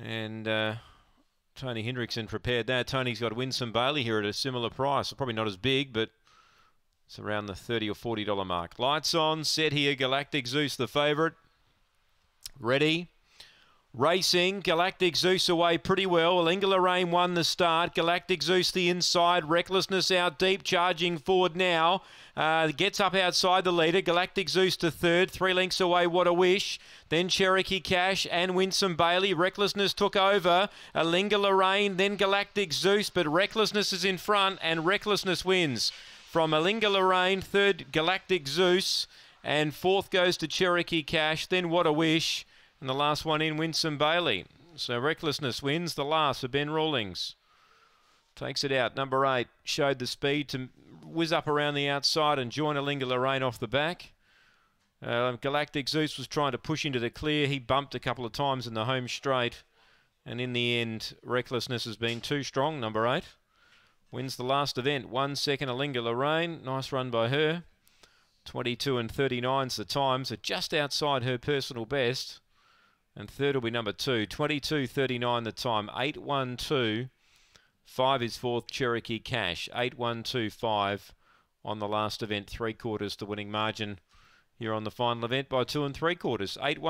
And uh, Tony Hendrickson prepared that. Tony's got Winsome Bailey here at a similar price. Probably not as big, but it's around the 30 or $40 mark. Lights on, set here. Galactic Zeus, the favourite. Ready. Racing, Galactic Zeus away pretty well. Lingala Rain won the start. Galactic Zeus the inside. Recklessness out deep, charging forward now. Uh, gets up outside the leader. Galactic Zeus to third. Three lengths away, what a wish. Then Cherokee Cash and Winsome Bailey. Recklessness took over. Alinga Lorraine, then Galactic Zeus, but Recklessness is in front and Recklessness wins. From Alinga Lorraine, third Galactic Zeus, and fourth goes to Cherokee Cash, then What a Wish. And the last one in, Winsome Bailey. So Recklessness wins the last for Ben Rawlings. Takes it out. Number eight showed the speed to whiz up around the outside and join Alinga Lorraine off the back. Uh, Galactic Zeus was trying to push into the clear. He bumped a couple of times in the home straight. And in the end, Recklessness has been too strong, number eight. Wins the last event. One second, Alinga Lorraine. Nice run by her. 22 and 39's the times. So just outside her personal best. And third will be number two. 39 the time. eight one two five 5 is fourth. Cherokee Cash. 8125 on the last event. Three quarters the winning margin here on the final event by two and three quarters. 8 1.